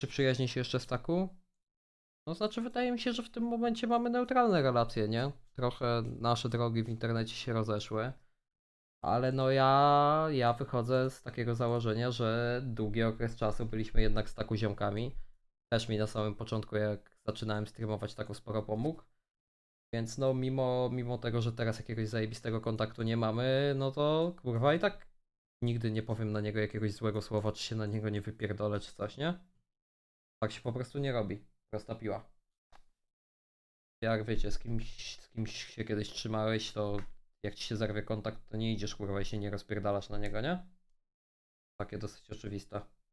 Czy przyjaźni się jeszcze taku? No znaczy wydaje mi się, że w tym momencie mamy neutralne relacje, nie? Trochę nasze drogi w internecie się rozeszły. Ale no ja, ja wychodzę z takiego założenia, że długi okres czasu byliśmy jednak z taku ziomkami. Też mi na samym początku, jak zaczynałem streamować, taką sporo pomógł. Więc no mimo, mimo tego, że teraz jakiegoś zajebistego kontaktu nie mamy, no to kurwa i tak nigdy nie powiem na niego jakiegoś złego słowa, czy się na niego nie wypierdolę, czy coś, nie? Tak się po prostu nie robi. Prosta piła. Jak wiecie, z kimś, z kimś się kiedyś trzymałeś, to jak ci się zerwie kontakt, to nie idziesz kurwa i się nie rozpierdalasz na niego, nie? Takie dosyć oczywiste.